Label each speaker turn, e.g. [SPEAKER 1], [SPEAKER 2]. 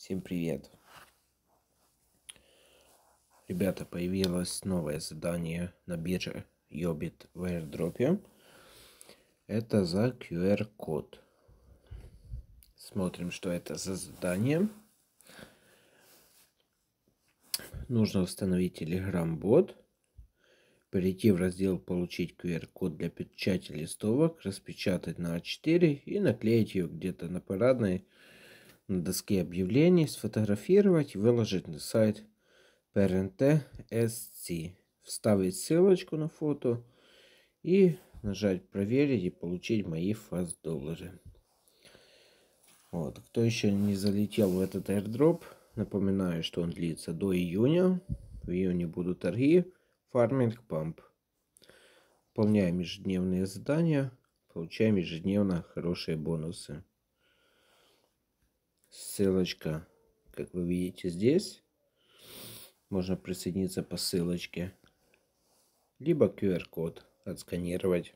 [SPEAKER 1] Всем привет! Ребята, появилось новое задание на бирже Yobit в airdrop. Это за QR-код. Смотрим, что это за задание. Нужно установить Telegram-бот. Перейти в раздел «Получить QR-код для печати листовок», распечатать на А4 и наклеить ее где-то на парадной на доске объявлений, сфотографировать и выложить на сайт PRNT Вставить ссылочку на фото и нажать проверить и получить мои фаз доллары. Вот. Кто еще не залетел в этот airdrop, напоминаю, что он длится до июня. В июне будут торги Farming Pump. Выполняем ежедневные задания, получаем ежедневно хорошие бонусы. Ссылочка, как вы видите, здесь. Можно присоединиться по ссылочке. Либо QR-код отсканировать.